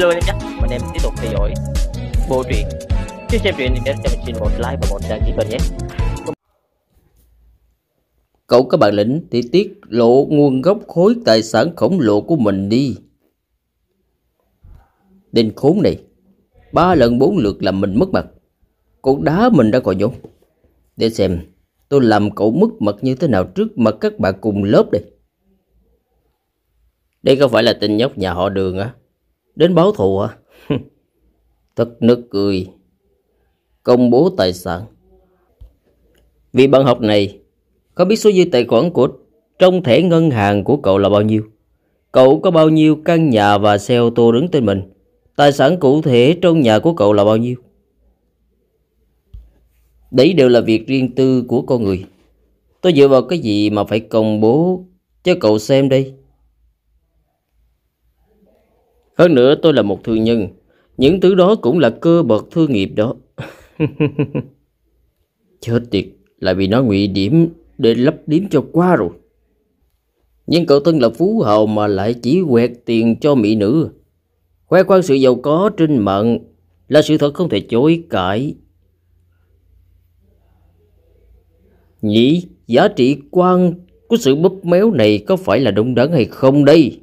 hello anh em nhé mình em tiếp tục theo dõi bộ truyện trước xem truyện thì nhớ cho mình xin một like và một đăng ký kênh nhé cậu có bản lĩnh thì tiết lộ nguồn gốc khối tài sản khổng lồ của mình đi đinh khốn này ba lần bốn lượt làm mình mất mặt cậu đá mình ra khỏi nhóm để xem tôi làm cậu mất mặt như thế nào trước mặt các bạn cùng lớp đây đây không phải là tên nhóc nhà họ đường á à? Đến báo thù à? Thật nực cười. Công bố tài sản. Vì bạn học này có biết số dư tài khoản của trong thẻ ngân hàng của cậu là bao nhiêu? Cậu có bao nhiêu căn nhà và xe ô tô đứng tên mình? Tài sản cụ thể trong nhà của cậu là bao nhiêu? Đấy đều là việc riêng tư của con người. Tôi dựa vào cái gì mà phải công bố cho cậu xem đây? Hơn nữa tôi là một thương nhân, những thứ đó cũng là cơ bậc thương nghiệp đó. Chết tiệt, lại bị nó ngụy điểm để lấp điếm cho qua rồi. Nhưng cậu thân là phú hào mà lại chỉ quẹt tiền cho mỹ nữ. Khoe khoang sự giàu có trên mạng là sự thật không thể chối cãi. nhĩ giá trị quan của sự bấp méo này có phải là đúng đắn hay không đây?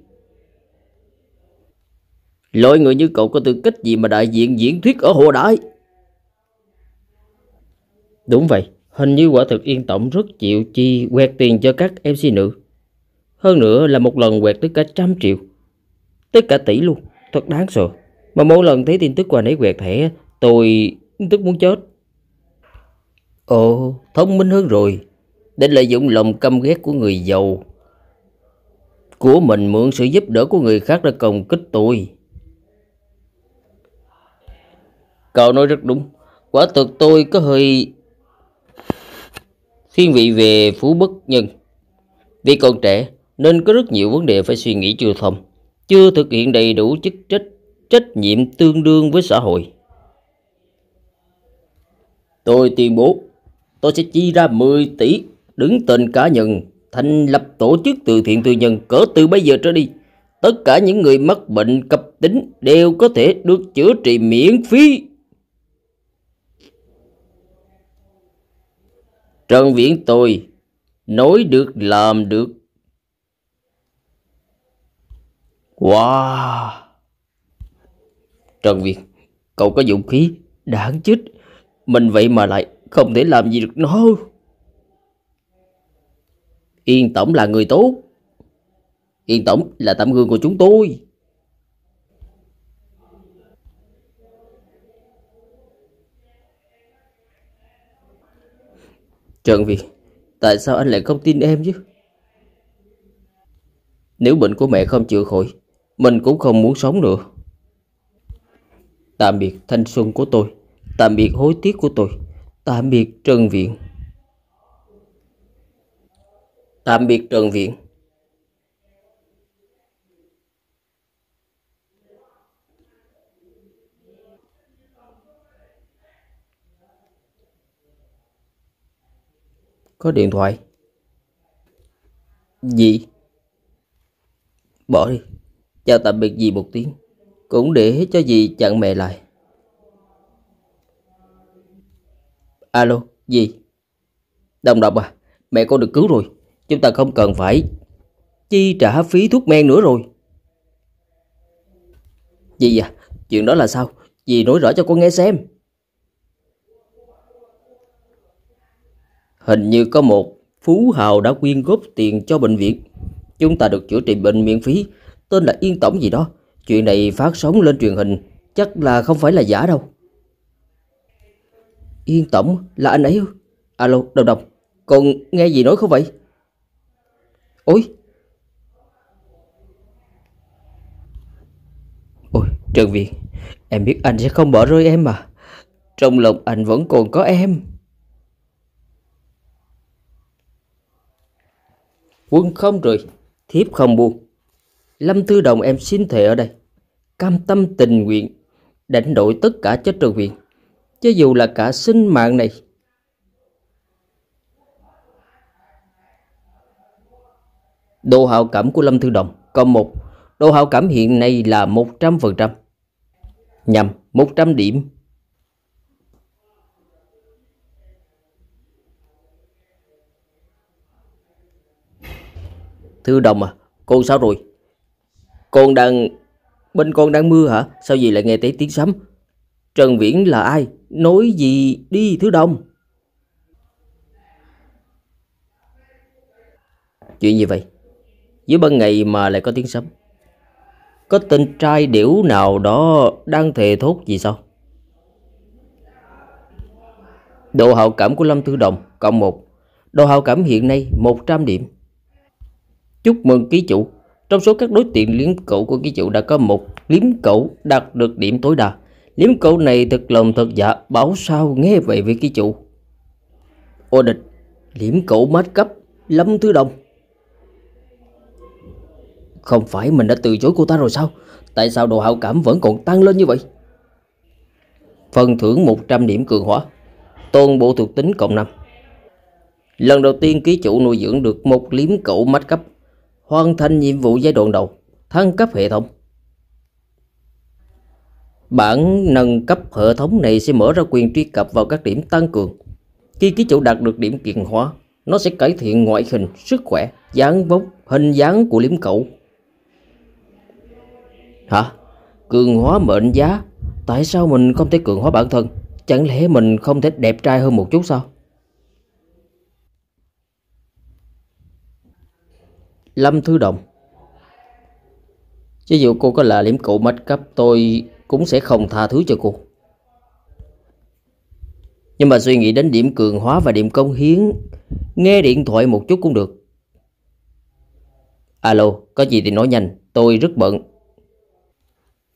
Loại người như cậu có tư cách gì mà đại diện diễn thuyết ở hồ đại? Đúng vậy, hình như quả thực yên tổng rất chịu chi quẹt tiền cho các MC nữ. Hơn nữa là một lần quẹt tới cả trăm triệu, tới cả tỷ luôn, thật đáng sợ. Mà mỗi lần thấy tin tức qua nấy quẹt thẻ, tôi tức muốn chết. Ồ, thông minh hơn rồi, để lợi dụng lòng căm ghét của người giàu của mình mượn sự giúp đỡ của người khác để công kích tôi. Cậu nói rất đúng. Quả thực tôi có hơi thiên vị về phú bất nhân. Vì còn trẻ nên có rất nhiều vấn đề phải suy nghĩ chưa thông, chưa thực hiện đầy đủ chức trách, trách nhiệm tương đương với xã hội. Tôi tuyên bố, tôi sẽ chi ra 10 tỷ đứng tên cá nhân thành lập tổ chức từ thiện tư nhân cỡ từ bây giờ trở đi. Tất cả những người mắc bệnh cấp tính đều có thể được chữa trị miễn phí. Trần Viễn tôi, nói được làm được. Wow! Trần Viễn, cậu có dũng khí, đáng chết. Mình vậy mà lại không thể làm gì được nó. Yên Tổng là người tốt. Yên Tổng là tấm gương của chúng tôi. Trần Việt, tại sao anh lại không tin em chứ? Nếu bệnh của mẹ không chữa khỏi, mình cũng không muốn sống nữa. Tạm biệt thanh xuân của tôi, tạm biệt hối tiếc của tôi, tạm biệt Trần Viện. Tạm biệt Trần Viện. có điện thoại gì bỏ đi chào tạm biệt dì một tiếng cũng để cho dì chặn mẹ lại alo dì đồng đồng à mẹ con được cứu rồi chúng ta không cần phải chi trả phí thuốc men nữa rồi dì à chuyện đó là sao dì nói rõ cho con nghe xem Hình như có một phú hào đã quyên góp tiền cho bệnh viện. Chúng ta được chữa trị bệnh miễn phí, tên là Yên Tổng gì đó. Chuyện này phát sóng lên truyền hình, chắc là không phải là giả đâu. Yên Tổng là anh ấy Alo, Đồng Đồng, còn nghe gì nói không vậy? Ôi! Ôi, Trần viện. em biết anh sẽ không bỏ rơi em mà. Trong lòng anh vẫn còn có em. Quân không rồi, thiếp không buông. Lâm thư Đồng em xin thề ở đây, cam tâm tình nguyện, đánh đổi tất cả cho trường huyện, cho dù là cả sinh mạng này. Độ hào cảm của Lâm thư Đồng, còn một, độ hào cảm hiện nay là một trăm trăm phần nhằm một trăm điểm Thư đồng à, con sao rồi? Con đang... Bên con đang mưa hả? Sao gì lại nghe thấy tiếng sấm? Trần Viễn là ai? Nói gì đi Thư Đồng? Chuyện gì vậy? Giữa ban ngày mà lại có tiếng sấm. Có tên trai điểu nào đó đang thề thốt gì sao? Độ hào cảm của Lâm Thư Đồng, cộng 1. Độ hào cảm hiện nay 100 điểm. Chúc mừng ký chủ. Trong số các đối tượng liếm cậu của ký chủ đã có một liếm cậu đạt được điểm tối đa. Liếm cậu này thật lòng thật dạ, bảo sao nghe vậy với ký chủ. Ô địch, liếm cậu mát cấp, lâm thứ đông. Không phải mình đã từ chối cô ta rồi sao? Tại sao độ hảo cảm vẫn còn tăng lên như vậy? Phần thưởng 100 điểm cường hóa, toàn bộ thuộc tính cộng năm. Lần đầu tiên ký chủ nuôi dưỡng được một liếm cậu mát cấp hoàn thành nhiệm vụ giai đoạn đầu, thăng cấp hệ thống. Bản nâng cấp hệ thống này sẽ mở ra quyền truy cập vào các điểm tăng cường. Khi ký chủ đạt được điểm kiện hóa, nó sẽ cải thiện ngoại hình, sức khỏe, dáng vóc, hình dáng của liếm cậu. Hả? Cường hóa mệnh giá? Tại sao mình không thể cường hóa bản thân? Chẳng lẽ mình không thể đẹp trai hơn một chút sao? Lâm Thứ đồng Chứ dù cô có là liếm cụ mất cấp tôi cũng sẽ không tha thứ cho cô Nhưng mà suy nghĩ đến điểm cường hóa và điểm công hiến Nghe điện thoại một chút cũng được Alo, có gì thì nói nhanh, tôi rất bận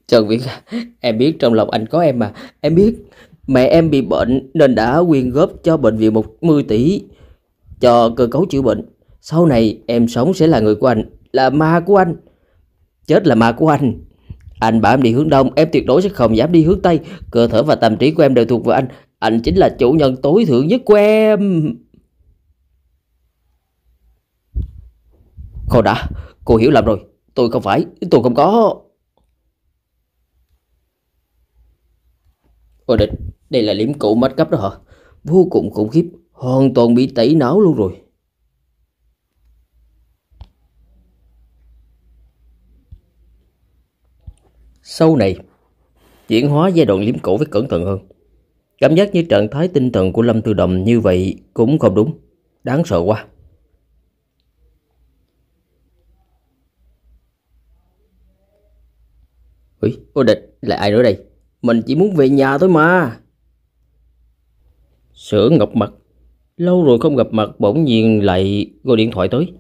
Trần Viễn, em biết trong lòng anh có em mà Em biết mẹ em bị bệnh nên đã quyên góp cho bệnh viện 10 tỷ Cho cơ cấu chữa bệnh sau này em sống sẽ là người của anh Là ma của anh Chết là ma của anh Anh bảo em đi hướng đông Em tuyệt đối sẽ không dám đi hướng tây Cơ thể và tâm trí của em đều thuộc về anh Anh chính là chủ nhân tối thượng nhất của em Không đã Cô hiểu lầm rồi Tôi không phải Tôi không có Ôi địch Đây là liếm cũ mất cấp đó hả Vô cùng khủng khiếp Hoàn toàn bị tẩy não luôn rồi Sau này, chuyển hóa giai đoạn liếm cổ với cẩn thận hơn. Cảm giác như trạng thái tinh thần của Lâm Tư Đồng như vậy cũng không đúng. Đáng sợ quá. Ui, ô địch, là ai nữa đây? Mình chỉ muốn về nhà thôi mà. Sửa ngọc mặt. Lâu rồi không gặp mặt bỗng nhiên lại gọi điện thoại tới.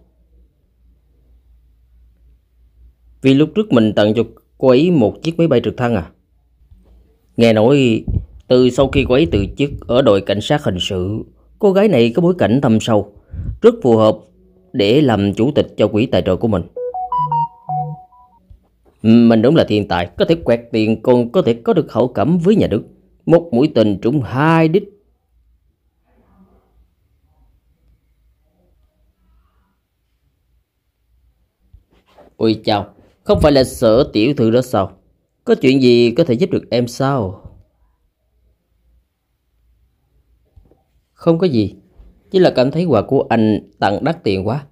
Vì lúc trước mình tặng cho cô ấy một chiếc máy bay trực thăng à? Nghe nói, từ sau khi cô ấy từ chức ở đội cảnh sát hình sự, cô gái này có bối cảnh thâm sâu, rất phù hợp để làm chủ tịch cho quỹ tài trợ của mình. Mình đúng là thiên tài, có thể quẹt tiền còn có thể có được hậu cảm với nhà Đức. Một mũi tình trúng hai đích. Ôi chào, không phải là sở tiểu thư đó sao? Có chuyện gì có thể giúp được em sao? Không có gì. Chỉ là cảm thấy quà của anh tặng đắt tiền quá.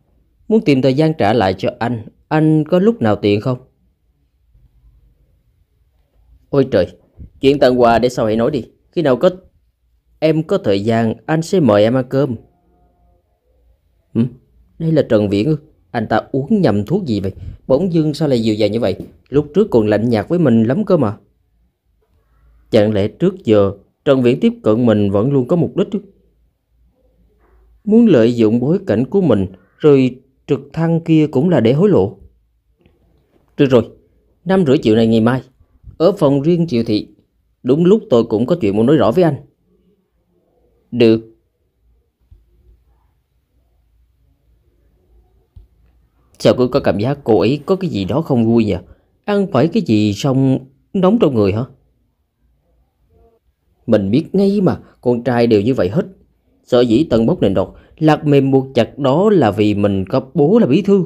Muốn tìm thời gian trả lại cho anh. Anh có lúc nào tiện không? Ôi trời, chuyện tặng quà để sau hãy nói đi. Khi nào có em có thời gian, anh sẽ mời em ăn cơm. Ừ, đây là Trần Viễn ư? Anh ta uống nhầm thuốc gì vậy? Bỗng dưng sao lại dịu dàng như vậy? Lúc trước còn lạnh nhạt với mình lắm cơ mà. Chẳng lẽ trước giờ Trần Viễn tiếp cận mình vẫn luôn có mục đích chứ? Muốn lợi dụng bối cảnh của mình rồi trực thăng kia cũng là để hối lộ. Được rồi, năm rưỡi triệu này ngày mai, ở phòng riêng triệu thị, đúng lúc tôi cũng có chuyện muốn nói rõ với anh. Được, Sao cứ có cảm giác cô ấy có cái gì đó không vui nhỉ? Ăn phải cái gì xong nóng trong người hả? Mình biết ngay mà, con trai đều như vậy hết. sợ dĩ tần bốc nền độc, lạc mềm buộc chặt đó là vì mình có bố là bí thư.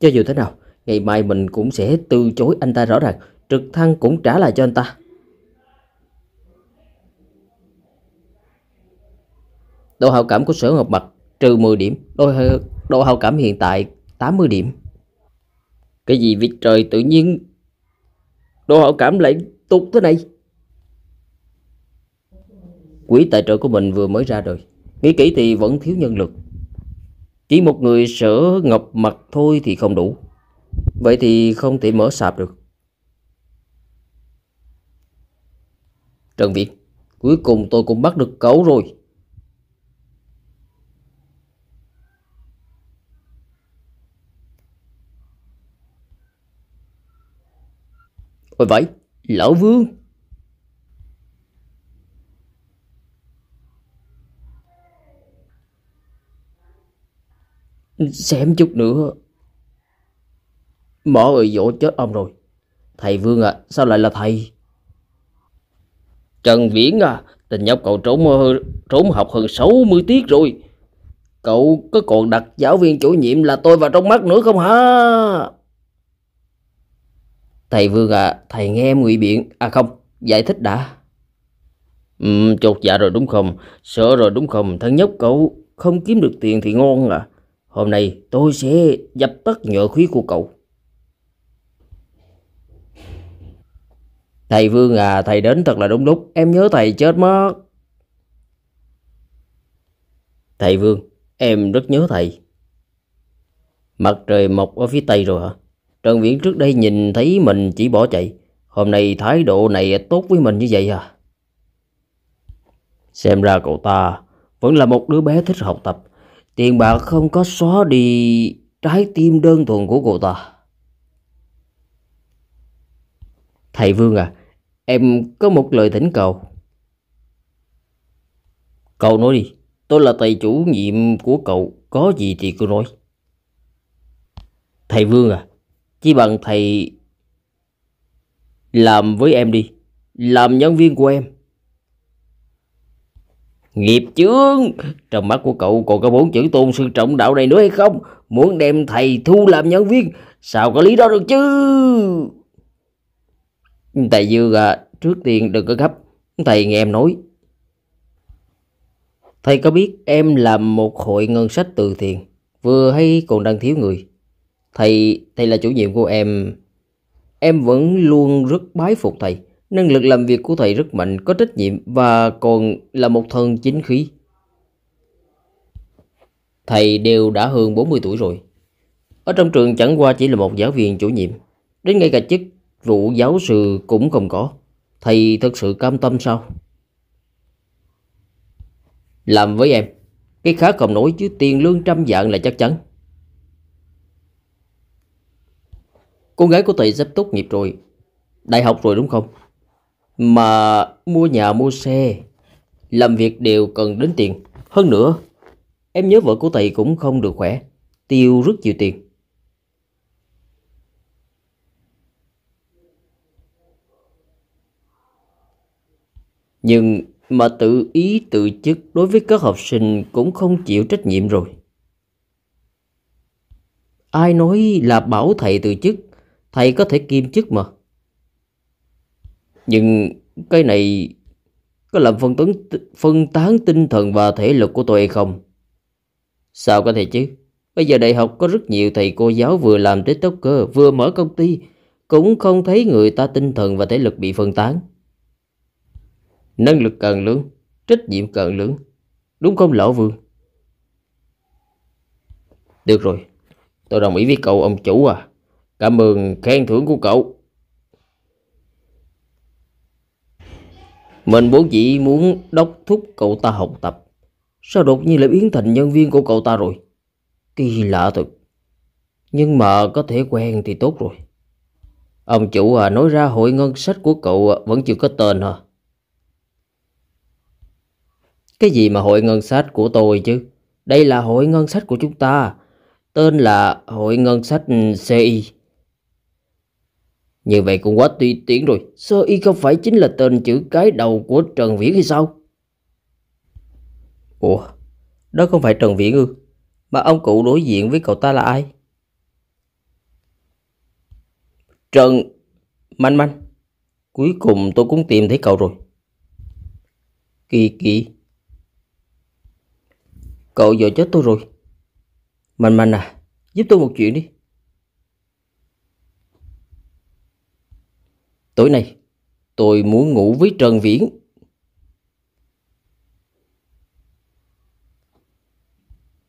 Cho dù thế nào, ngày mai mình cũng sẽ từ chối anh ta rõ ràng, trực thăng cũng trả lại cho anh ta. Độ hào cảm của sở ngọc bạch trừ 10 điểm, độ, độ hào cảm hiện tại 80 điểm. Cái gì vậy trời tự nhiên độ hào cảm lại tụt thế này. Quỹ tài trợ của mình vừa mới ra rồi nghĩ kỹ thì vẫn thiếu nhân lực. Chỉ một người sửa ngập mặt thôi thì không đủ. Vậy thì không thể mở sạp được. Trần Việt, cuối cùng tôi cũng bắt được cậu rồi. Ôi vậy, lão vương Xem chút nữa mở ơi dỗ chết ông rồi Thầy Vương à, sao lại là thầy? Trần Viễn à, tình nhóc cậu trốn ờ, trốn học hơn 60 tiết rồi. Cậu có còn đặt giáo viên chủ nhiệm là tôi vào trong mắt nữa không hả? Thầy Vương à, thầy nghe em ngụy biện, à không, giải thích đã. Ừ, chột dạ rồi đúng không, sợ rồi đúng không, thằng nhóc cậu không kiếm được tiền thì ngon à. Hôm nay tôi sẽ dập tắt nhợ khí của cậu. Thầy Vương à, thầy đến thật là đúng lúc, em nhớ thầy chết mất. Thầy Vương, em rất nhớ thầy. Mặt trời mọc ở phía tây rồi hả? Trần Viễn trước đây nhìn thấy mình chỉ bỏ chạy. Hôm nay thái độ này tốt với mình như vậy à? Xem ra cậu ta vẫn là một đứa bé thích học tập. Tiền bạc không có xóa đi trái tim đơn thuần của cậu ta. Thầy Vương à, em có một lời thỉnh cầu. Cậu nói đi, tôi là thầy chủ nhiệm của cậu, có gì thì cứ nói. Thầy Vương à, chỉ bằng thầy làm với em đi, làm nhân viên của em. Nghiệp chướng, trong mắt của cậu còn có bốn chữ tôn sư trọng đạo này nữa hay không? Muốn đem thầy thu làm nhân viên, sao có lý đó được chứ? Thầy Dương à, trước tiên đừng có gấp, thầy nghe em nói. Thầy có biết em làm một hội ngân sách từ thiện, vừa hay còn đang thiếu người. Thầy, thầy là chủ nhiệm của em. Em vẫn luôn rất bái phục thầy. Năng lực làm việc của thầy rất mạnh, có trách nhiệm và còn là một thân chính khí. Thầy đều đã hơn 40 tuổi rồi. Ở trong trường chẳng qua chỉ là một giáo viên chủ nhiệm. Đến ngay cả chức vụ giáo sư cũng không có. Thầy thật sự cam tâm sao? Làm với em, cái khá không nổi chứ tiền lương trăm vạn là chắc chắn. Cô gái của thầy sắp tốt nghiệp rồi, đại học rồi đúng không? Mà mua nhà mua xe, làm việc đều cần đến tiền. Hơn nữa, em nhớ vợ của thầy cũng không được khỏe, tiêu rất nhiều tiền. Nhưng mà tự ý tự chức đối với các học sinh cũng không chịu trách nhiệm rồi. Ai nói là bảo thầy từ chức Thầy có thể kiêm chức mà Nhưng cái này Có làm phân, tấn, phân tán tinh thần và thể lực của tôi hay không Sao có thể chứ Bây giờ đại học có rất nhiều thầy cô giáo vừa làm tới tốc cơ Vừa mở công ty Cũng không thấy người ta tinh thần và thể lực bị phân tán Năng lực cần lớn Trách nhiệm cần lớn Đúng không lão vương Được rồi Tôi đồng ý với cậu ông chủ à Cảm ơn khen thưởng của cậu. Mình vốn chỉ muốn đốc thúc cậu ta học tập. Sao đột nhiên lại biến thành nhân viên của cậu ta rồi? Kỳ lạ thật. Nhưng mà có thể quen thì tốt rồi. Ông chủ à, nói ra hội ngân sách của cậu à, vẫn chưa có tên hả? Cái gì mà hội ngân sách của tôi chứ? Đây là hội ngân sách của chúng ta. Tên là hội ngân sách ừ, CI. Như vậy cũng quá tùy tiện rồi, sơ y không phải chính là tên chữ cái đầu của Trần Viễn hay sao? Ủa, đó không phải Trần Viễn ư? Mà ông cụ đối diện với cậu ta là ai? Trần... Manh manh, cuối cùng tôi cũng tìm thấy cậu rồi. Kỳ kỳ. Cậu dội chết tôi rồi. Manh manh à, giúp tôi một chuyện đi. Tối nay, tôi muốn ngủ với Trần Viễn.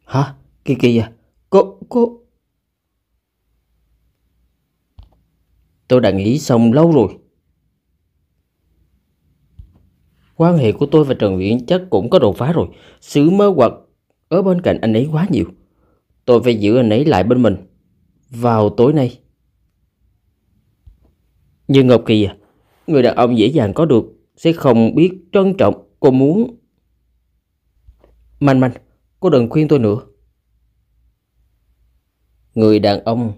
Hả? Kỳ kỳ à? Cô, cô... Tôi đã nghĩ xong lâu rồi. Quan hệ của tôi và Trần Viễn chắc cũng có đột phá rồi. Sự mơ hoặc ở bên cạnh anh ấy quá nhiều. Tôi phải giữ anh ấy lại bên mình. Vào tối nay, nhưng Ngọc Kỳ à, người đàn ông dễ dàng có được sẽ không biết trân trọng cô muốn. Manh manh, cô đừng khuyên tôi nữa. Người đàn ông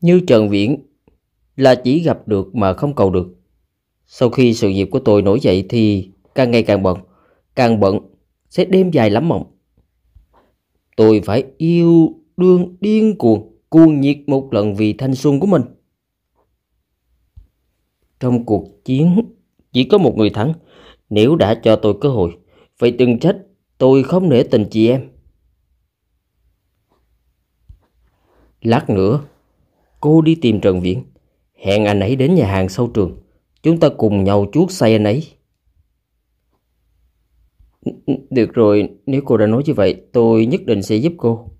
như Trần Viễn là chỉ gặp được mà không cầu được. Sau khi sự nghiệp của tôi nổi dậy thì càng ngày càng bận, càng bận sẽ đêm dài lắm mộng. Tôi phải yêu đương điên cuồng, cuồng nhiệt một lần vì thanh xuân của mình. Trong cuộc chiến chỉ có một người thắng. Nếu đã cho tôi cơ hội, vậy đừng trách tôi không nể tình chị em. Lát nữa, cô đi tìm Trần Viễn. Hẹn anh ấy đến nhà hàng sau trường. Chúng ta cùng nhau chuốt say anh ấy. Được rồi, nếu cô đã nói như vậy, tôi nhất định sẽ giúp cô.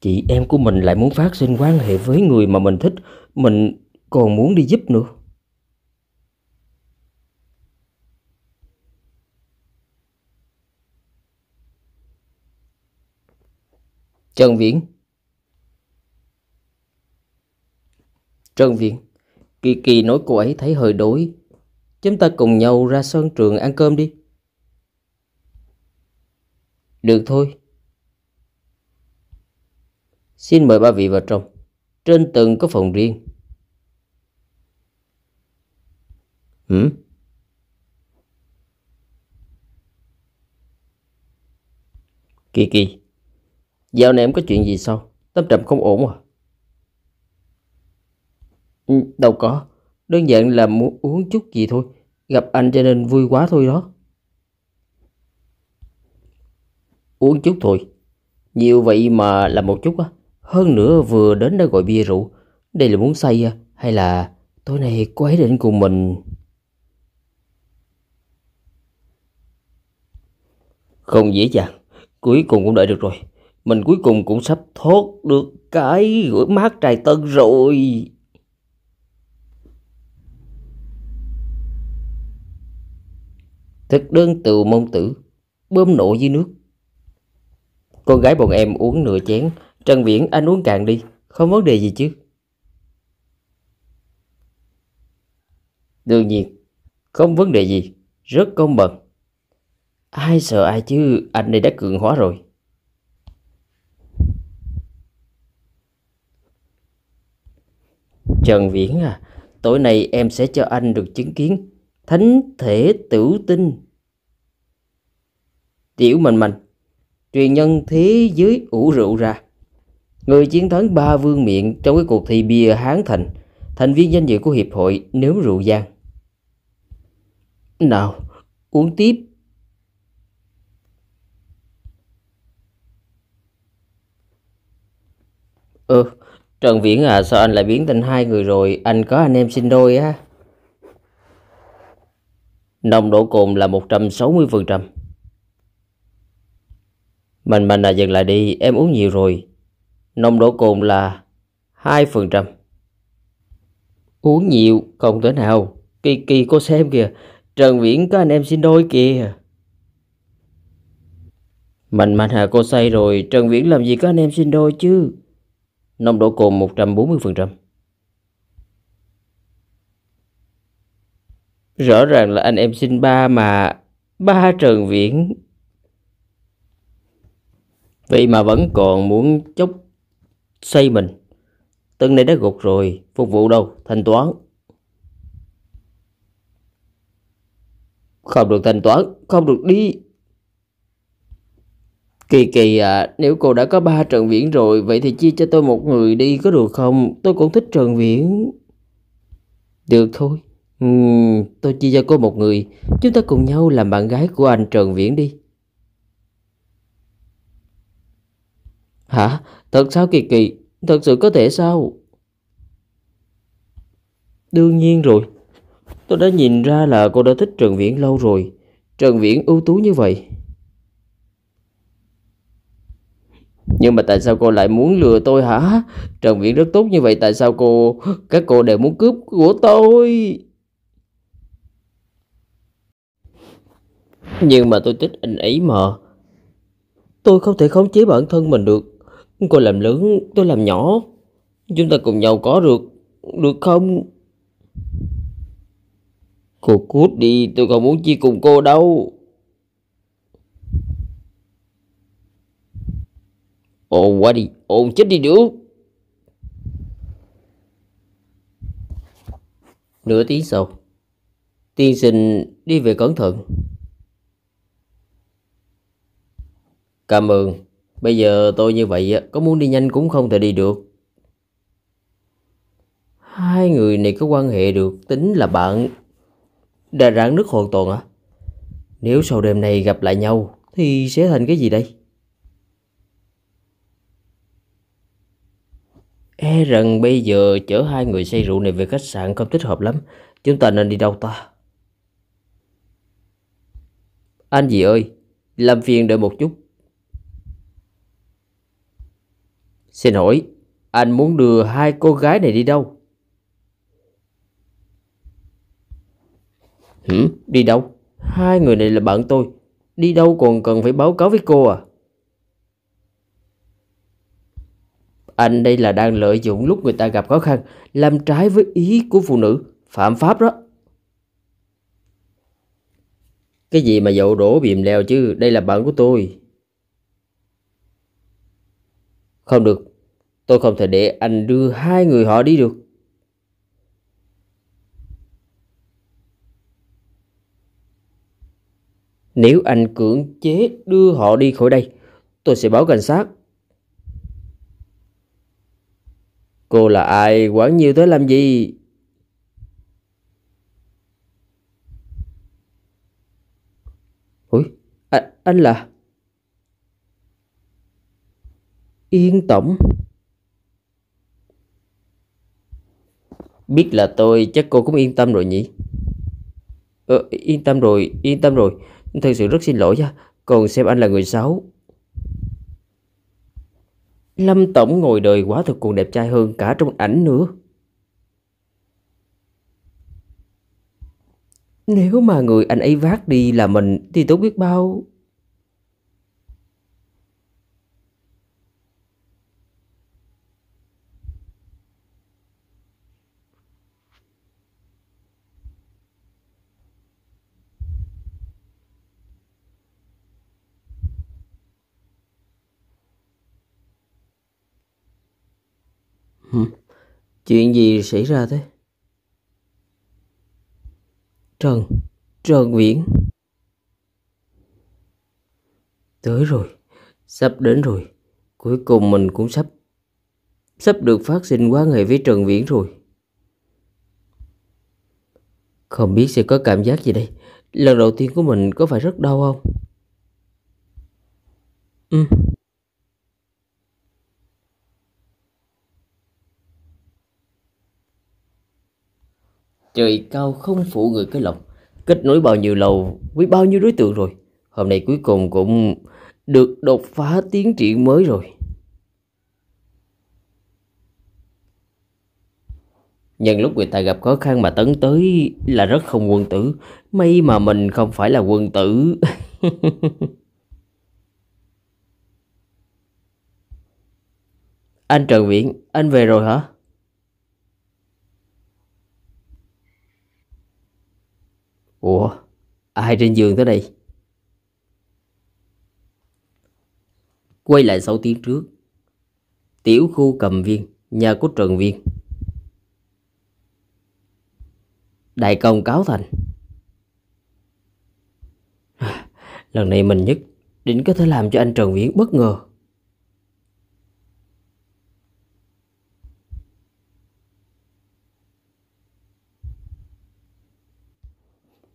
Chị em của mình lại muốn phát sinh quan hệ với người mà mình thích. Mình còn muốn đi giúp nữa Trần Viễn Trần Viễn Kỳ kỳ nói cô ấy thấy hơi đói Chúng ta cùng nhau ra sân trường ăn cơm đi Được thôi Xin mời ba vị vào trong Trên tầng có phòng riêng Ừ? Kỳ kỳ, dạo này em có chuyện gì sao? Tâm trạng không ổn à? Ừ, đâu có, đơn giản là muốn uống chút gì thôi, gặp anh cho nên vui quá thôi đó. Uống chút thôi, nhiều vậy mà là một chút á, hơn nữa vừa đến đã gọi bia rượu, đây là muốn say à, hay là tối nay cô ấy định cùng mình... Không dễ dàng, cuối cùng cũng đợi được rồi. Mình cuối cùng cũng sắp thoát được cái rửa mát trài tân rồi. Thực đơn từ mông tử, bơm nộ dưới nước. Con gái bọn em uống nửa chén, Trần Viễn anh uống cạn đi, không vấn đề gì chứ. Đương nhiên, không vấn đề gì, rất công bằng. Ai sợ ai chứ, anh đây đã cường hóa rồi. Trần Viễn à, tối nay em sẽ cho anh được chứng kiến thánh thể tử tinh. Tiểu mình mình, truyền nhân thế giới ủ rượu ra. Người chiến thắng ba vương miệng trong cái cuộc thi bia Hán Thành, thành viên danh dự của hiệp hội nếm rượu giang. Nào, uống tiếp. Ừ, Trần Viễn à, sao anh lại biến thành hai người rồi, anh có anh em sinh đôi á. Nồng độ cồn là 160%. Mình mình là dừng lại đi, em uống nhiều rồi. Nồng độ cồn là 2%. Uống nhiều không thể nào. Kỳ kỳ cô xem kìa, Trần Viễn có anh em sinh đôi kìa. Mạnh mạnh hà cô say rồi, Trần Viễn làm gì có anh em sinh đôi chứ nồng độ cồn 140%. Rõ ràng là anh em sinh ba mà ba trường Viễn. Vậy mà vẫn còn muốn chốc xây mình. Tân này đã gục rồi, phục vụ đâu, thanh toán. Không được thanh toán, không được đi. Kỳ kỳ ạ, à, nếu cô đã có ba Trần Viễn rồi, vậy thì chia cho tôi một người đi có được không? Tôi cũng thích Trần Viễn. Được thôi, uhm, tôi chia cho cô một người, chúng ta cùng nhau làm bạn gái của anh Trần Viễn đi. Hả? Thật sao Kỳ kỳ? Thật sự có thể sao? Đương nhiên rồi, tôi đã nhìn ra là cô đã thích Trần Viễn lâu rồi. Trần Viễn ưu tú như vậy, Nhưng mà tại sao cô lại muốn lừa tôi hả? Trần Viễn rất tốt như vậy tại sao cô các cô đều muốn cướp của tôi? Nhưng mà tôi thích anh ấy mà. Tôi không thể khống chế bản thân mình được. Cô làm lớn, tôi làm nhỏ. Chúng ta cùng nhau có được được không? Cô cút đi, tôi không muốn chia cùng cô đâu. ồn quá đi ồn chết đi được nửa tiếng sau tiên sinh đi về cẩn thận cảm ơn bây giờ tôi như vậy có muốn đi nhanh cũng không thể đi được hai người này có quan hệ được tính là bạn đã rạn nứt hoàn toàn à nếu sau đêm này gặp lại nhau thì sẽ thành cái gì đây E rằng bây giờ chở hai người say rượu này về khách sạn không thích hợp lắm. Chúng ta nên đi đâu ta? Anh gì ơi, làm phiền đợi một chút. Xin hỏi, anh muốn đưa hai cô gái này đi đâu? Hử, đi đâu? Hai người này là bạn tôi. Đi đâu còn cần phải báo cáo với cô à? Anh đây là đang lợi dụng lúc người ta gặp khó khăn, làm trái với ý của phụ nữ, phạm pháp đó. Cái gì mà dậu đổ bìm leo chứ, đây là bạn của tôi. Không được, tôi không thể để anh đưa hai người họ đi được. Nếu anh cưỡng chế đưa họ đi khỏi đây, tôi sẽ báo cảnh sát Cô là ai quản nhiều tới làm gì? Ủi, à, anh là... Yên tổng Biết là tôi chắc cô cũng yên tâm rồi nhỉ ờ, Yên tâm rồi, yên tâm rồi Thật sự rất xin lỗi nha Còn xem anh là người xấu Lâm Tổng ngồi đời quá thật còn đẹp trai hơn cả trong ảnh nữa. Nếu mà người anh ấy vác đi là mình thì tốt biết bao. Chuyện gì xảy ra thế? Trần, Trần Viễn. Tới rồi, sắp đến rồi. Cuối cùng mình cũng sắp sắp được phát sinh quá ngày với Trần Viễn rồi. Không biết sẽ có cảm giác gì đây. Lần đầu tiên của mình có phải rất đau không? Ừ. trời cao không phụ người có lòng kết nối bao nhiêu lầu với bao nhiêu đối tượng rồi hôm nay cuối cùng cũng được đột phá tiến triển mới rồi Nhân lúc người ta gặp khó khăn mà tấn tới là rất không quân tử. May mà mình không phải là quân tử. anh Trần Viễn, anh về rồi hả? Ủa, ai trên giường tới đây? Quay lại 6 tiếng trước. Tiểu khu cầm viên, nhà của Trần Viên. Đại công cáo thành. Lần này mình nhất định có thể làm cho anh Trần Viễn bất ngờ.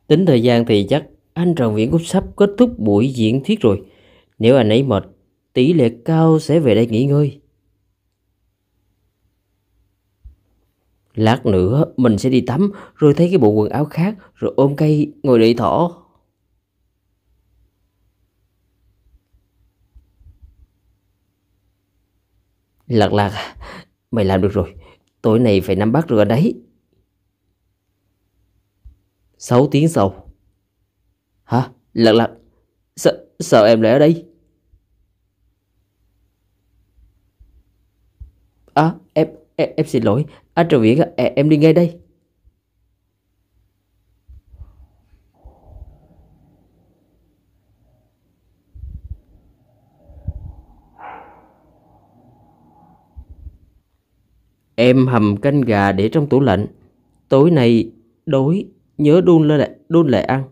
Tính thời gian thì chắc anh Trần Viễn cũng sắp kết thúc buổi diễn thuyết rồi. Nếu anh ấy mệt, tỷ lệ cao sẽ về đây nghỉ ngơi. Lát nữa mình sẽ đi tắm rồi thấy cái bộ quần áo khác rồi ôm cây ngồi đợi thỏ. Lạc lạc, à, mày làm được rồi. Tối nay phải nắm bắt rồi đấy. 6 tiếng sau. Hả? Lật lật. sợ sao em lại ở đây? À, em, em, em xin lỗi. Anh à, Trường Viễn, em đi ngay đây. Em hầm canh gà để trong tủ lạnh. Tối nay đối nhớ đun lên lại đun lại ăn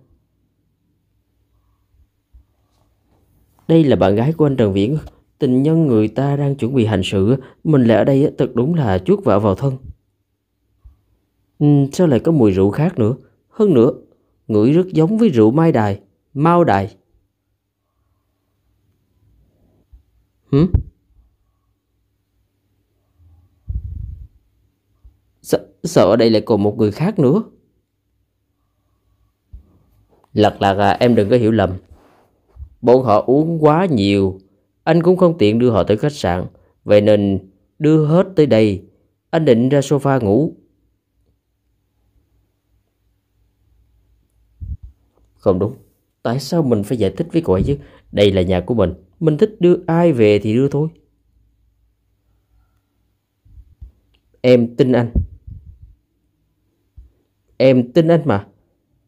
đây là bạn gái của anh Trần Viễn tình nhân người ta đang chuẩn bị hành sự mình lại ở đây thật đúng là chuốt vợ vào thân ừ, sao lại có mùi rượu khác nữa hơn nữa ngửi rất giống với rượu mai đài mau đài hử sao, sao ở đây lại còn một người khác nữa lật lạc à, em đừng có hiểu lầm Bọn họ uống quá nhiều Anh cũng không tiện đưa họ tới khách sạn Vậy nên đưa hết tới đây Anh định ra sofa ngủ Không đúng Tại sao mình phải giải thích với cô ấy chứ Đây là nhà của mình Mình thích đưa ai về thì đưa thôi Em tin anh Em tin anh mà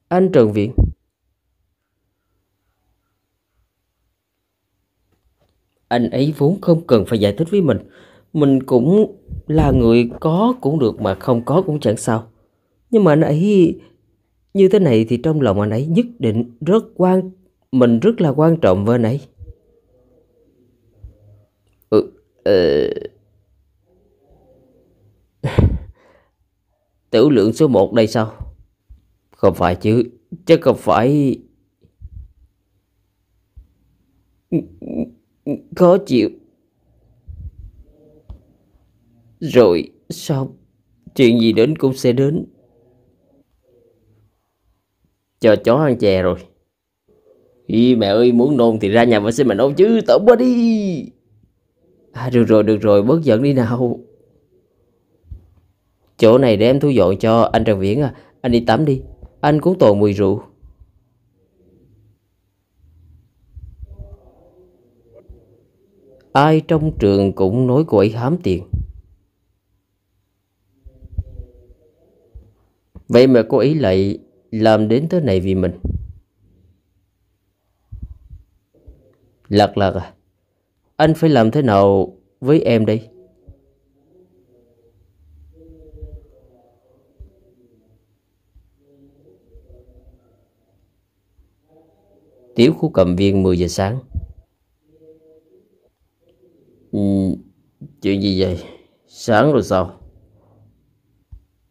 Anh Trần Viện Anh ấy vốn không cần phải giải thích với mình Mình cũng là người có cũng được mà không có cũng chẳng sao Nhưng mà anh ấy như thế này thì trong lòng anh ấy nhất định rất quan Mình rất là quan trọng với anh ấy ừ, ừ. Tiểu lượng số 1 đây sao Không phải chứ chắc không phải khó chịu rồi xong chuyện gì đến cũng sẽ đến cho chó ăn chè rồi Ý mẹ ơi muốn nôn thì ra nhà vệ sinh mà nôn chứ tổn quá đi À được rồi được rồi bớt giận đi nào Chỗ này để em thu dọn cho anh Trần Viễn à Anh đi tắm đi Anh cũng toàn mùi rượu Ai trong trường cũng nói cô ấy hám tiền Vậy mà cô ấy lại làm đến thế này vì mình Lạc lạc à Anh phải làm thế nào với em đây Tiểu khu cầm viên 10 giờ sáng Ừ, chuyện gì vậy sáng rồi sao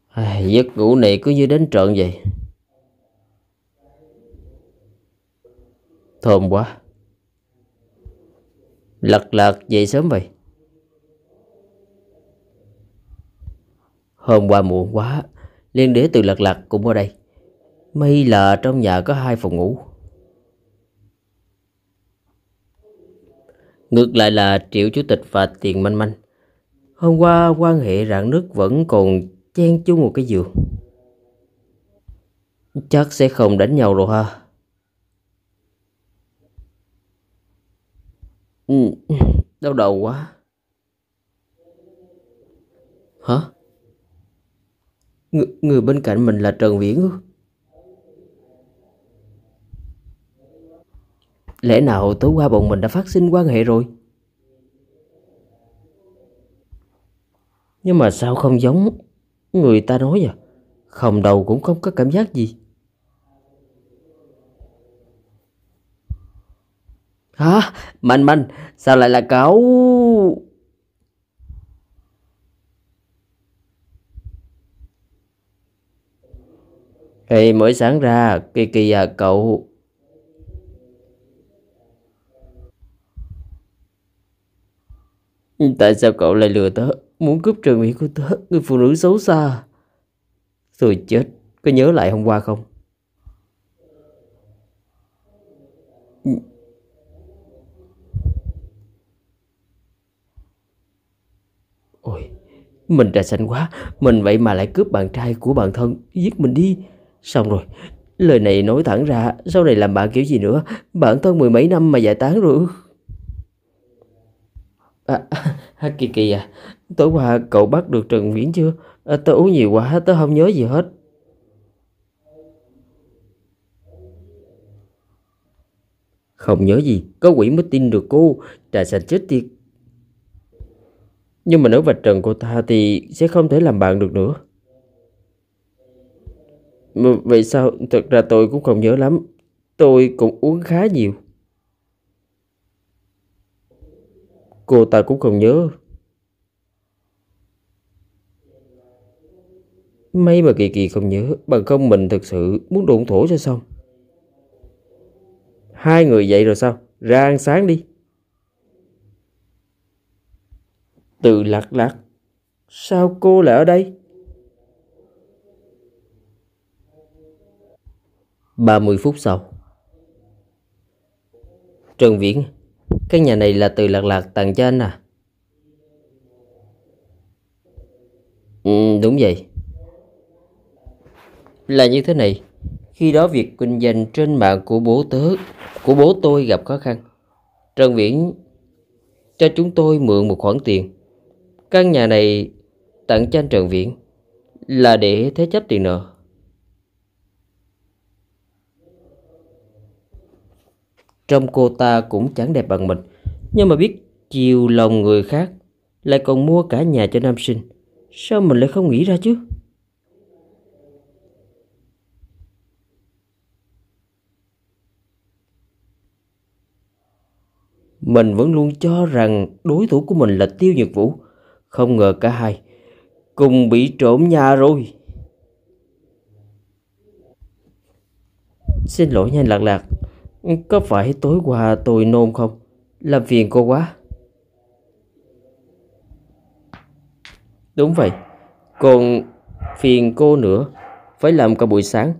à, giấc ngủ này cứ như đến trận vậy thơm quá lật lật dậy sớm vậy hôm qua muộn quá liên đế từ lật lật cũng ở đây may là trong nhà có hai phòng ngủ Ngược lại là Triệu Chủ tịch và Tiền Manh Manh. Hôm qua quan hệ rạn nứt vẫn còn chen chung một cái giường. Chắc sẽ không đánh nhau rồi ha. Ừ, đau đầu quá. Hả? Ng người bên cạnh mình là Trần Viễn ư? Lẽ nào tối qua bọn mình đã phát sinh quan hệ rồi? Nhưng mà sao không giống người ta nói à? Không đầu cũng không có cảm giác gì. Hả? Mạnh mạnh, sao lại là cậu? thì mới sáng ra, kỳ kỳ à cậu Ừ, tại sao cậu lại lừa tớ Muốn cướp trời nguyện của tớ Người phụ nữ xấu xa Tôi chết Có nhớ lại hôm qua không ừ. Ôi Mình đã sanh quá Mình vậy mà lại cướp bạn trai của bạn thân Giết mình đi Xong rồi Lời này nói thẳng ra Sau này làm bạn kiểu gì nữa Bạn thân mười mấy năm mà giải tán rồi À, à, kỳ kỳ à, tối qua cậu bắt được Trần Viễn chưa? À, tớ uống nhiều quá, tớ không nhớ gì hết. Không nhớ gì, có quỷ mới tin được cô, trà sạch chết tiệt. Nhưng mà nếu vạch trần cô ta thì sẽ không thể làm bạn được nữa. Mà vậy sao? Thật ra tôi cũng không nhớ lắm. Tôi cũng uống khá nhiều. cô ta cũng không nhớ. May mà Kỳ Kỳ không nhớ, bằng không mình thực sự muốn đụng thổ cho xong. Hai người dậy rồi sao? Ra ăn sáng đi. Từ lạc lạc, sao cô lại ở đây? ba mươi phút sau Trần Viễn cái nhà này là từ Lạc Lạc tặng cho anh à? Ừ, đúng vậy. Là như thế này, khi đó việc kinh doanh trên mạng của bố tớ, của bố tôi gặp khó khăn. Trần Viễn cho chúng tôi mượn một khoản tiền. Căn nhà này tặng cho anh Trần Viễn là để thế chấp tiền nợ. Trông cô ta cũng chẳng đẹp bằng mình Nhưng mà biết chiều lòng người khác Lại còn mua cả nhà cho nam sinh Sao mình lại không nghĩ ra chứ Mình vẫn luôn cho rằng đối thủ của mình là Tiêu Nhật Vũ Không ngờ cả hai Cùng bị trộm nhà rồi Xin lỗi nha Lạc Lạc có phải tối qua tôi nôn không? Làm phiền cô quá. Đúng vậy. Còn phiền cô nữa. Phải làm cả buổi sáng.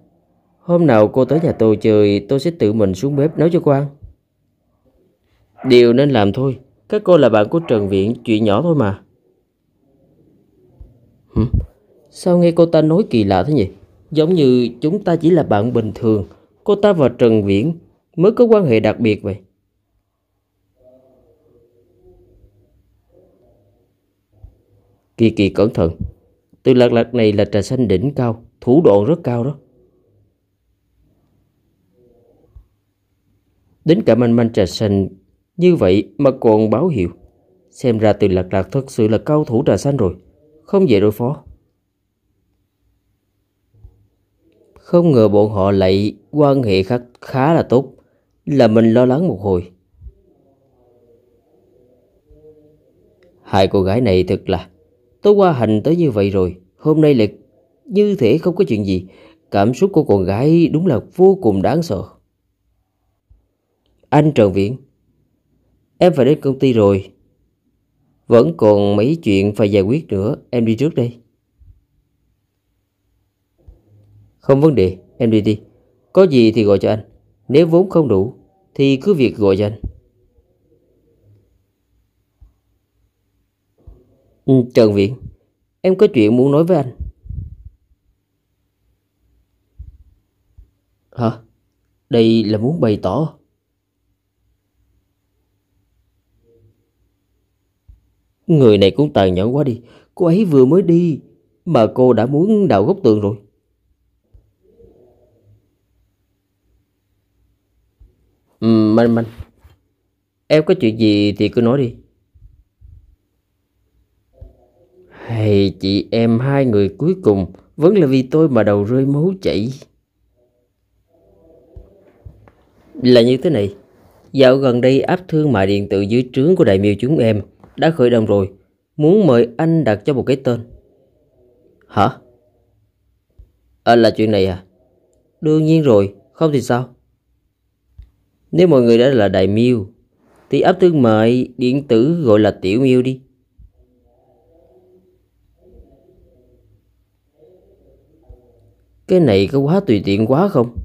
Hôm nào cô tới nhà tôi chơi tôi sẽ tự mình xuống bếp nấu cho cô ăn. Điều nên làm thôi. Các cô là bạn của Trần Viện chuyện nhỏ thôi mà. Hừm? Sao nghe cô ta nói kỳ lạ thế nhỉ? Giống như chúng ta chỉ là bạn bình thường. Cô ta và Trần Viễn mới có quan hệ đặc biệt vậy? Kỳ kỳ cẩn thận, từ lạc lạc này là trà xanh đỉnh cao, thủ đoạn rất cao đó. Đến cả manh manh trà xanh như vậy mà còn báo hiệu. Xem ra từ lạc lạc thật sự là cao thủ trà xanh rồi, không dễ đối phó. Không ngờ bọn họ lại quan hệ khá, khá là tốt là mình lo lắng một hồi. Hai cô gái này thật là Tối qua hành tới như vậy rồi Hôm nay lại như thể không có chuyện gì Cảm xúc của con gái đúng là vô cùng đáng sợ Anh Trần Viễn Em phải đến công ty rồi Vẫn còn mấy chuyện phải giải quyết nữa Em đi trước đây Không vấn đề Em đi đi Có gì thì gọi cho anh nếu vốn không đủ Thì cứ việc gọi danh ừ, Trần Viện Em có chuyện muốn nói với anh Hả? Đây là muốn bày tỏ Người này cũng tàn nhẫn quá đi Cô ấy vừa mới đi Mà cô đã muốn đào gốc tường rồi Ừ, mình mình Em có chuyện gì thì cứ nói đi Hay chị em hai người cuối cùng Vẫn là vì tôi mà đầu rơi máu chảy Là như thế này Dạo gần đây áp thương mại điện tử dưới trướng của đại miêu chúng em Đã khởi động rồi Muốn mời anh đặt cho một cái tên Hả? À, là chuyện này à? Đương nhiên rồi, không thì sao? Nếu mọi người đã là đại miêu Thì áp thương mại điện tử gọi là tiểu miêu đi Cái này có quá tùy tiện quá không?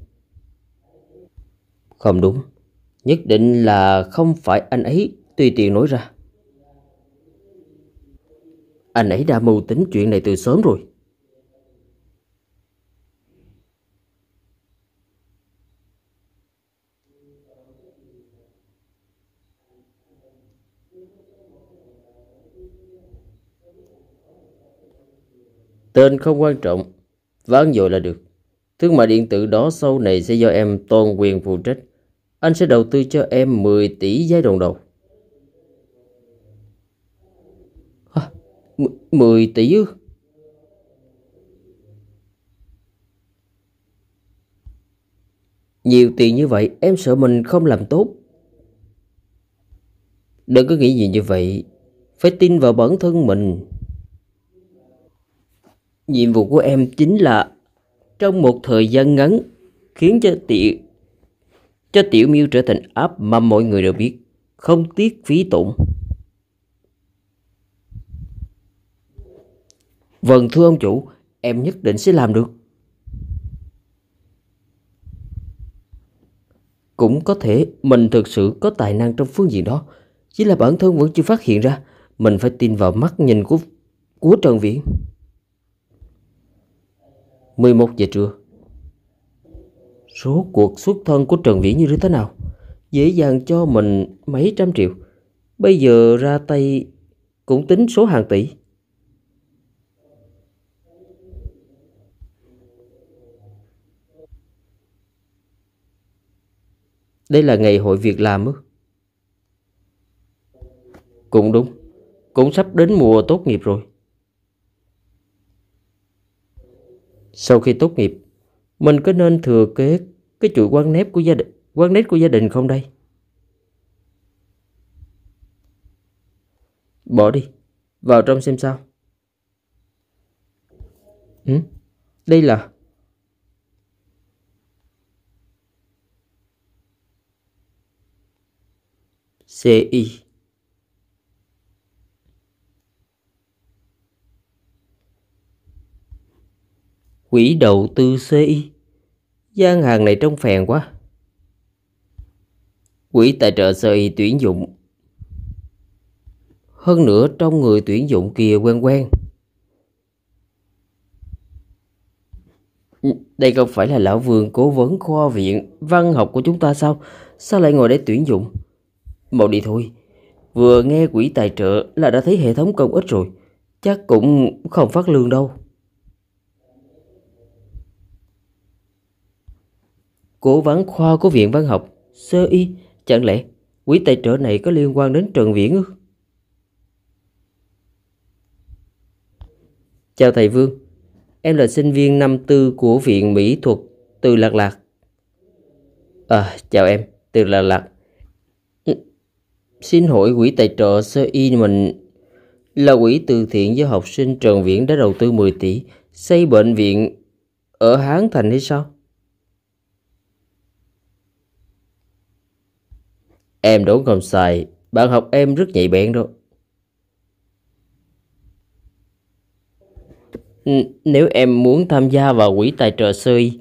Không đúng Nhất định là không phải anh ấy tùy tiện nói ra Anh ấy đã mưu tính chuyện này từ sớm rồi Tên không quan trọng, ván dội là được. Thương mại điện tử đó sau này sẽ do em toàn quyền phụ trách. Anh sẽ đầu tư cho em 10 tỷ giai đoạn đầu. À, 10 tỷ ư? Nhiều tiền như vậy em sợ mình không làm tốt. Đừng có nghĩ gì như vậy. Phải tin vào bản thân mình. Nhiệm vụ của em chính là trong một thời gian ngắn khiến cho tiểu cho tiểu miêu trở thành áp mà mọi người đều biết, không tiếc phí tổn. Vâng thưa ông chủ, em nhất định sẽ làm được. Cũng có thể mình thực sự có tài năng trong phương diện đó, chỉ là bản thân vẫn chưa phát hiện ra. Mình phải tin vào mắt nhìn của của Trần Viễn. 11 giờ trưa Số cuộc xuất thân của Trần Viễn như thế nào Dễ dàng cho mình mấy trăm triệu Bây giờ ra tay cũng tính số hàng tỷ Đây là ngày hội việc làm ư? Cũng đúng Cũng sắp đến mùa tốt nghiệp rồi Sau khi tốt nghiệp, mình có nên thừa kế cái chuỗi quan nếp của gia đình, quan nếp của gia đình không đây? Bỏ đi, vào trong xem sao. Ừ, đây là... CI Quỹ đầu tư CI. Gian hàng này trông phèn quá. Quỹ tài trợ CI tuyển dụng. Hơn nữa trong người tuyển dụng kia quen quen. Đây không phải là lão vườn cố vấn khoa viện văn học của chúng ta sao? Sao lại ngồi để tuyển dụng? Mau đi thôi. Vừa nghe quỹ tài trợ là đã thấy hệ thống công ích rồi. Chắc cũng không phát lương đâu. Cố vấn khoa của Viện Văn học Sơ y Chẳng lẽ quỹ tài trợ này có liên quan đến trường Viễn ư? Chào thầy Vương Em là sinh viên năm tư của Viện Mỹ thuật từ Lạc Lạc À chào em từ Lạc Lạc ừ, Xin hỏi quỹ tài trợ sơ y mình là quỹ từ thiện do học sinh trường Viễn đã đầu tư 10 tỷ xây bệnh viện ở Hán Thành hay sao? Em đúng không sai, bạn học em rất nhạy bén đó. N nếu em muốn tham gia vào quỹ tài trợ sơi,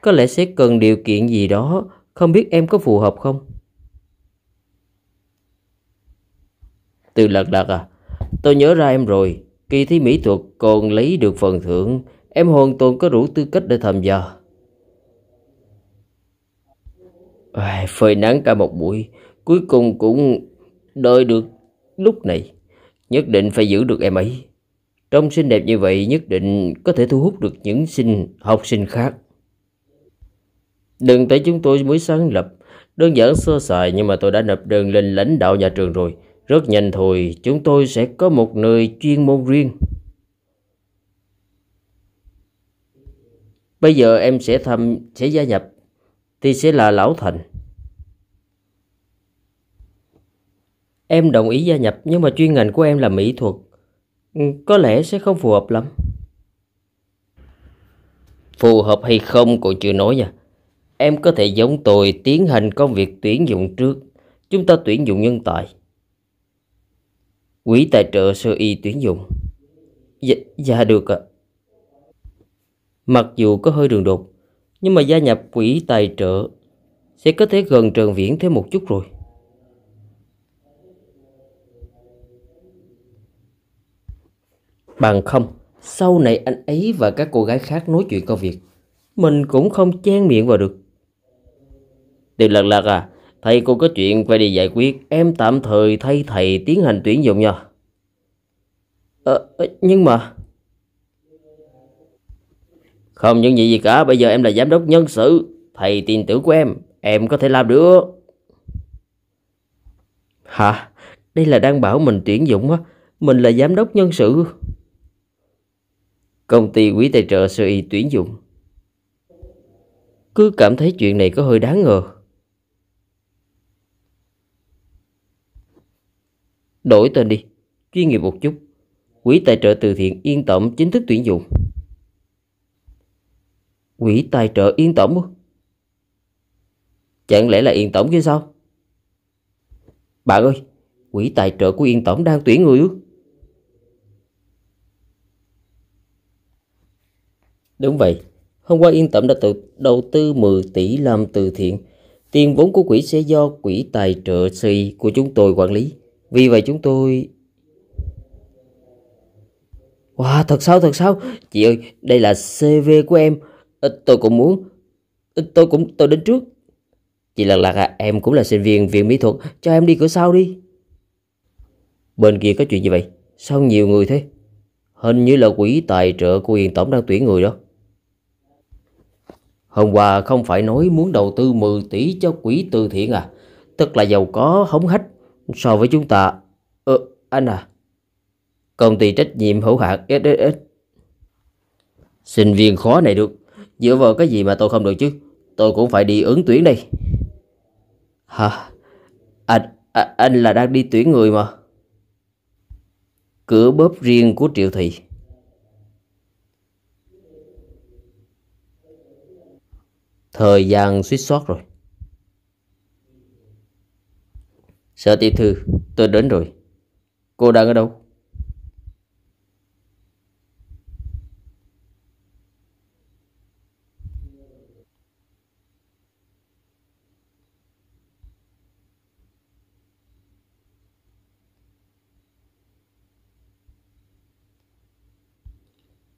có lẽ sẽ cần điều kiện gì đó, không biết em có phù hợp không? Từ lật lật à, tôi nhớ ra em rồi, kỳ thi mỹ thuật còn lấy được phần thưởng, em hoàn toàn có đủ tư cách để tham gia. phơi nắng cả một buổi cuối cùng cũng đợi được lúc này nhất định phải giữ được em ấy trông xinh đẹp như vậy nhất định có thể thu hút được những sinh học sinh khác đừng tại chúng tôi mới sáng lập đơn giản sơ sài nhưng mà tôi đã nộp đơn lên lãnh đạo nhà trường rồi rất nhanh thôi chúng tôi sẽ có một nơi chuyên môn riêng bây giờ em sẽ thăm sẽ gia nhập thì sẽ là Lão Thành. Em đồng ý gia nhập nhưng mà chuyên ngành của em là mỹ thuật. Ừ, có lẽ sẽ không phù hợp lắm. Phù hợp hay không còn chưa nói nha. Em có thể giống tôi tiến hành công việc tuyển dụng trước. Chúng ta tuyển dụng nhân tài. Quỹ tài trợ sơ y tuyển dụng. Dạ, dạ được ạ. Mặc dù có hơi đường đột, nhưng mà gia nhập quỹ tài trợ sẽ có thể gần trường Viễn thêm một chút rồi. Bằng không, sau này anh ấy và các cô gái khác nói chuyện công việc, mình cũng không chen miệng vào được. Điều lật lạc à, thầy cô có chuyện phải đi giải quyết, em tạm thời thay thầy tiến hành tuyển dụng nha. Ờ, ờ, nhưng mà... Không những gì gì cả, bây giờ em là giám đốc nhân sự. Thầy tin tưởng của em, em có thể làm được. Hả? Đây là đang bảo mình tuyển dụng á. Mình là giám đốc nhân sự. Công ty quý tài trợ sơ y tuyển dụng. Cứ cảm thấy chuyện này có hơi đáng ngờ. Đổi tên đi, chuyên nghiệp một chút. Quỹ tài trợ từ thiện yên tâm chính thức tuyển dụng. Quỷ tài trợ yên tổng Chẳng lẽ là yên tổng kia sao? Bạn ơi, quỹ tài trợ của Yên Tổng đang tuyển người Đúng vậy, hôm qua Yên Tổng đã tự đầu tư 10 tỷ làm từ thiện. Tiền vốn của quỹ sẽ do quỹ tài trợ SI của chúng tôi quản lý. Vì vậy chúng tôi... Wow, thật sao, thật sao? Chị ơi, đây là CV của em tôi cũng muốn. tôi cũng tôi đến trước. Chị Lạc Lạc à, em cũng là sinh viên viện mỹ thuật, cho em đi cửa sau đi. Bên kia có chuyện gì vậy? Sao nhiều người thế? Hình như là quỹ tài trợ của Yên Tổng đang tuyển người đó. Hôm qua không phải nói muốn đầu tư 10 tỷ cho quỹ từ thiện à? Tức là giàu có hống hách so với chúng ta. Ờ, anh à. Công ty trách nhiệm hữu hạn SSS. Sinh viên khó này được Dựa vào cái gì mà tôi không được chứ Tôi cũng phải đi ứng tuyển đây Hả anh, anh là đang đi tuyển người mà Cửa bóp riêng của Triệu Thị Thời gian suýt sót rồi Sở tiểu thư tôi đến rồi Cô đang ở đâu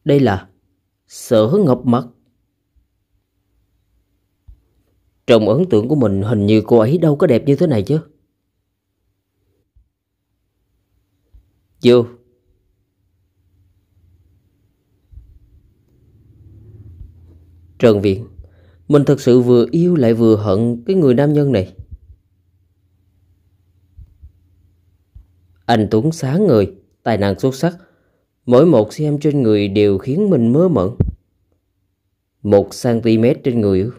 Đây là sở ngập mặt. Trong ấn tượng của mình hình như cô ấy đâu có đẹp như thế này chứ. Chưa. Trần Viện, mình thật sự vừa yêu lại vừa hận cái người nam nhân này. Anh Tuấn sáng người, tài năng xuất sắc, Mỗi một xem trên người đều khiến mình mơ mộng. Một cm trên người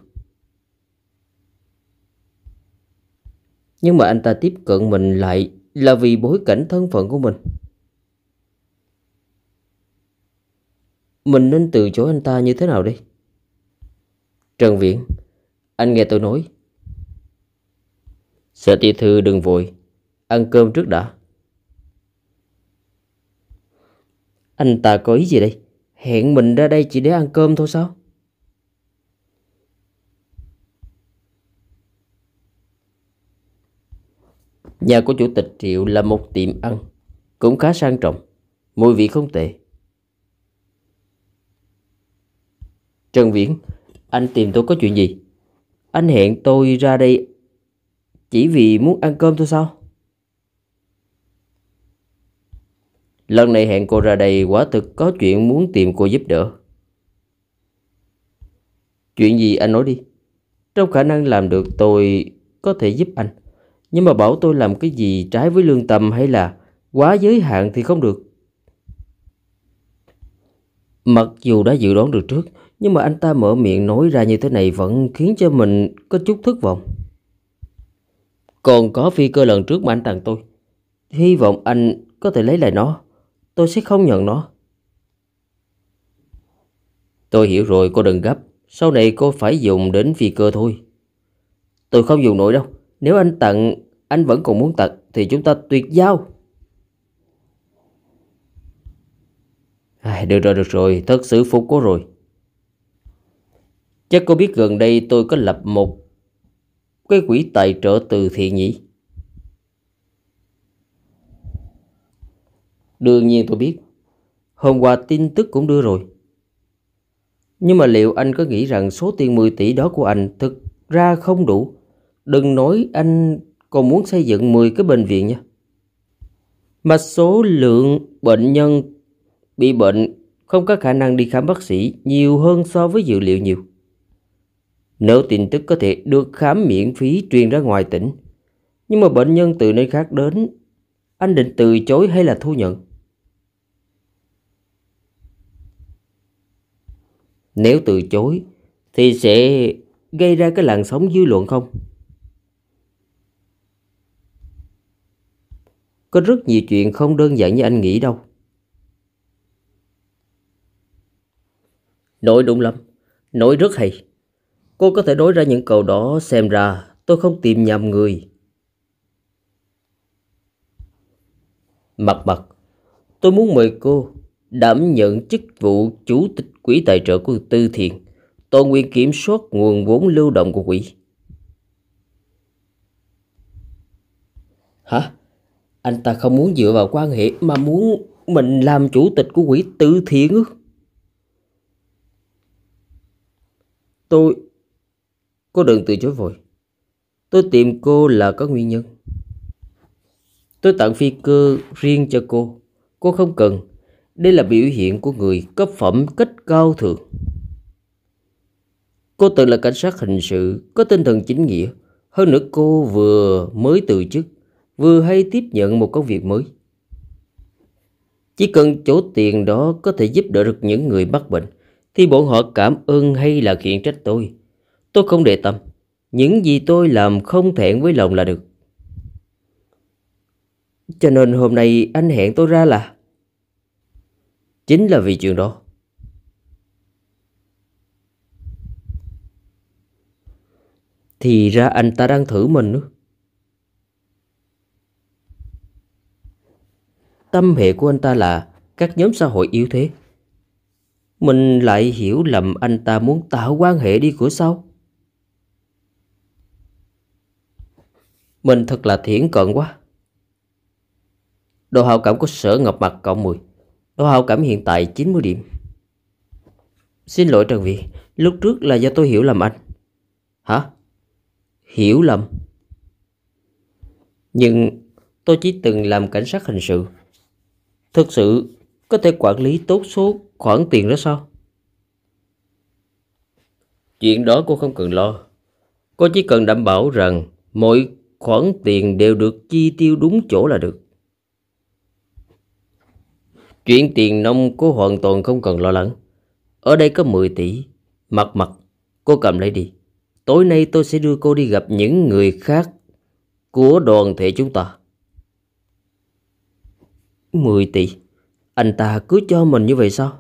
Nhưng mà anh ta tiếp cận mình lại là vì bối cảnh thân phận của mình. Mình nên từ chối anh ta như thế nào đây? Trần Viễn, anh nghe tôi nói. Sở tiểu thư đừng vội, ăn cơm trước đã. Anh ta có ý gì đây? Hẹn mình ra đây chỉ để ăn cơm thôi sao? Nhà của chủ tịch Triệu là một tiệm ăn, cũng khá sang trọng, mùi vị không tệ. Trần Viễn, anh tìm tôi có chuyện gì? Anh hẹn tôi ra đây chỉ vì muốn ăn cơm thôi sao? Lần này hẹn cô ra đây quả thực có chuyện muốn tìm cô giúp đỡ. Chuyện gì anh nói đi. Trong khả năng làm được tôi có thể giúp anh. Nhưng mà bảo tôi làm cái gì trái với lương tâm hay là quá giới hạn thì không được. Mặc dù đã dự đoán được trước, nhưng mà anh ta mở miệng nói ra như thế này vẫn khiến cho mình có chút thất vọng. Còn có phi cơ lần trước mà anh tặng tôi. Hy vọng anh có thể lấy lại nó tôi sẽ không nhận nó. Tôi hiểu rồi cô đừng gấp, sau này cô phải dùng đến phi cơ thôi. Tôi không dùng nổi đâu, nếu anh tặng, anh vẫn còn muốn tặng thì chúng ta tuyệt giao. được rồi, được rồi, thật sự phục cô rồi. Chắc cô biết gần đây tôi có lập một cái quỹ tài trợ từ thiện nhỉ? Đương nhiên tôi biết. Hôm qua tin tức cũng đưa rồi. Nhưng mà liệu anh có nghĩ rằng số tiền 10 tỷ đó của anh thực ra không đủ? Đừng nói anh còn muốn xây dựng 10 cái bệnh viện nha. Mà số lượng bệnh nhân bị bệnh không có khả năng đi khám bác sĩ nhiều hơn so với dự liệu nhiều. Nếu tin tức có thể được khám miễn phí truyền ra ngoài tỉnh, nhưng mà bệnh nhân từ nơi khác đến, anh định từ chối hay là thu nhận? Nếu từ chối thì sẽ gây ra cái làn sóng dư luận không? Có rất nhiều chuyện không đơn giản như anh nghĩ đâu. Nội đúng lắm, nội rất hay. Cô có thể nói ra những câu đó xem ra tôi không tìm nhầm người. Mặt mặt, tôi muốn mời cô đảm nhận chức vụ chủ tịch quỹ tài trợ của Tư Thiện, toàn quyền kiểm soát nguồn vốn lưu động của quỹ. Hả? Anh ta không muốn dựa vào quan hệ mà muốn mình làm chủ tịch của quỹ Tư Thiện ư? Tôi... Cô đừng từ chối vội. Tôi tìm cô là có nguyên nhân. Tôi tặng phi cơ riêng cho cô. Cô không cần đây là biểu hiện của người cấp phẩm cách cao thượng. Cô tự là cảnh sát hình sự, có tinh thần chính nghĩa. Hơn nữa cô vừa mới từ chức, vừa hay tiếp nhận một công việc mới. Chỉ cần chỗ tiền đó có thể giúp đỡ được những người mắc bệnh, thì bọn họ cảm ơn hay là khiển trách tôi. Tôi không để tâm. Những gì tôi làm không thẹn với lòng là được. Cho nên hôm nay anh hẹn tôi ra là Chính là vì chuyện đó. Thì ra anh ta đang thử mình nữa. Tâm hệ của anh ta là các nhóm xã hội yếu thế. Mình lại hiểu lầm anh ta muốn tạo quan hệ đi của sau. Mình thật là thiển cận quá. Đồ hào cảm của sở ngập mặt cộng mùi. Độ hảo cảm hiện tại 90 điểm. Xin lỗi Trần Việt, lúc trước là do tôi hiểu lầm anh. Hả? Hiểu lầm? Nhưng tôi chỉ từng làm cảnh sát hình sự. Thực sự có thể quản lý tốt số khoản tiền đó sao? Chuyện đó cô không cần lo. Cô chỉ cần đảm bảo rằng mọi khoản tiền đều được chi tiêu đúng chỗ là được. Chuyện tiền nông cô hoàn toàn không cần lo lắng. Ở đây có 10 tỷ. Mặt mặt, cô cầm lấy đi. Tối nay tôi sẽ đưa cô đi gặp những người khác của đoàn thể chúng ta. 10 tỷ. Anh ta cứ cho mình như vậy sao?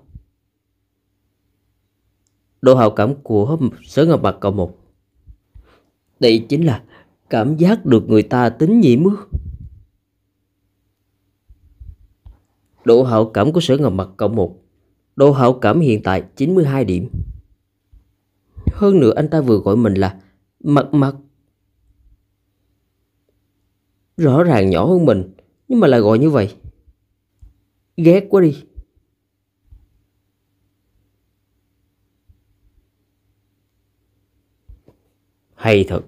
Độ hào cảm của sở ngọc mặt cậu một. Đây chính là cảm giác được người ta tính nhiệm ư? Độ hậu cảm của sở ngọc mặt cộng 1 Độ hậu cảm hiện tại 92 điểm Hơn nữa anh ta vừa gọi mình là Mặt mặt Rõ ràng nhỏ hơn mình Nhưng mà lại gọi như vậy Ghét quá đi Hay thật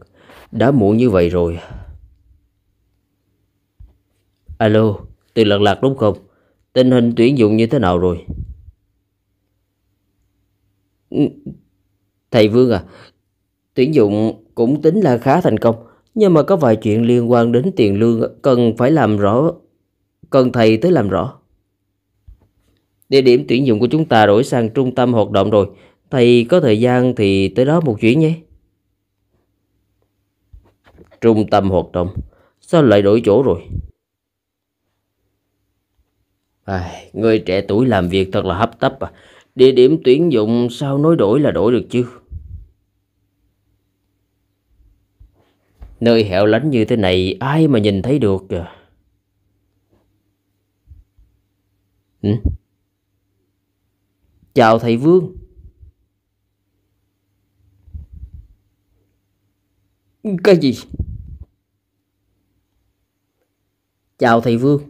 Đã muộn như vậy rồi Alo Từ lạc Lạc đúng không Tình hình tuyển dụng như thế nào rồi? Ừ, thầy Vương à, tuyển dụng cũng tính là khá thành công, nhưng mà có vài chuyện liên quan đến tiền lương cần phải làm rõ, cần thầy tới làm rõ. Địa điểm tuyển dụng của chúng ta đổi sang trung tâm hoạt động rồi, thầy có thời gian thì tới đó một chuyến nhé. Trung tâm hoạt động, sao lại đổi chỗ rồi? À, người trẻ tuổi làm việc thật là hấp tấp à. Địa điểm tuyển dụng sao nói đổi là đổi được chứ? Nơi hẻo lánh như thế này ai mà nhìn thấy được kìa. À? Ừ? Chào thầy Vương. Cái gì? Chào thầy Vương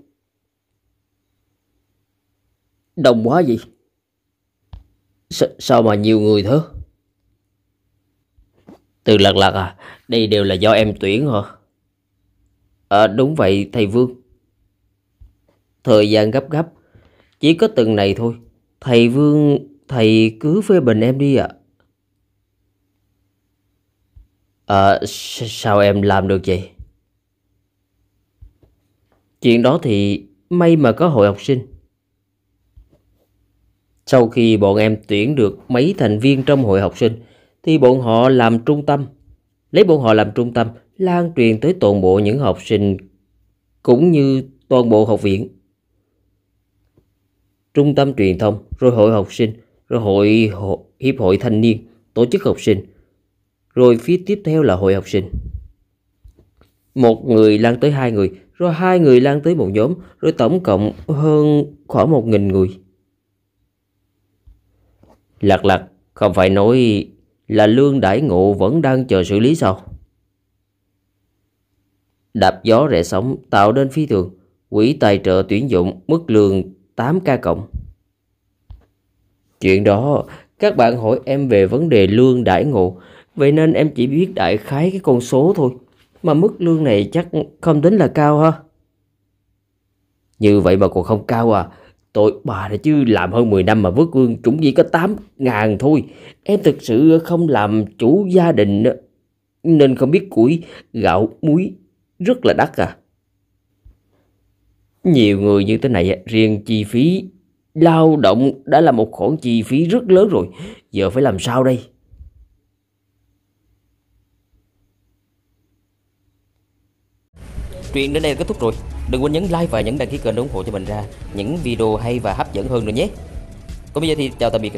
đông quá vậy? S sao mà nhiều người thế? Từ lật lật à, đây đều là do em tuyển hả? À, đúng vậy thầy Vương. Thời gian gấp gấp, chỉ có từng này thôi. Thầy Vương, thầy cứ phê bình em đi ạ. À. à, sao em làm được vậy? Chuyện đó thì may mà có hội học sinh. Sau khi bọn em tuyển được mấy thành viên trong hội học sinh, thì bọn họ làm trung tâm. Lấy bọn họ làm trung tâm, lan truyền tới toàn bộ những học sinh cũng như toàn bộ học viện. Trung tâm truyền thông, rồi hội học sinh, rồi hội, hiệp hội thanh niên, tổ chức học sinh, rồi phía tiếp theo là hội học sinh. Một người lan tới hai người, rồi hai người lan tới một nhóm, rồi tổng cộng hơn khoảng một nghìn người lạc lạc không phải nói là lương đãi ngộ vẫn đang chờ xử lý sao? Đạp gió rẻ sóng tạo nên phi thường, quỹ tài trợ tuyển dụng mức lương 8k cộng. Chuyện đó, các bạn hỏi em về vấn đề lương đãi ngộ, vậy nên em chỉ biết đại khái cái con số thôi. Mà mức lương này chắc không tính là cao ha. Như vậy mà còn không cao à, Tội bà đã chứ làm hơn 10 năm mà vớt vương chúng chỉ có 8 ngàn thôi. Em thực sự không làm chủ gia đình nên không biết củi, gạo, muối rất là đắt à. Nhiều người như thế này riêng chi phí lao động đã là một khoản chi phí rất lớn rồi. Giờ phải làm sao đây? Chuyện đến đây là kết thúc rồi. Đừng quên nhấn like và nhấn đăng ký kênh để ủng hộ cho mình ra những video hay và hấp dẫn hơn nữa nhé. Còn bây giờ thì chào tạm biệt.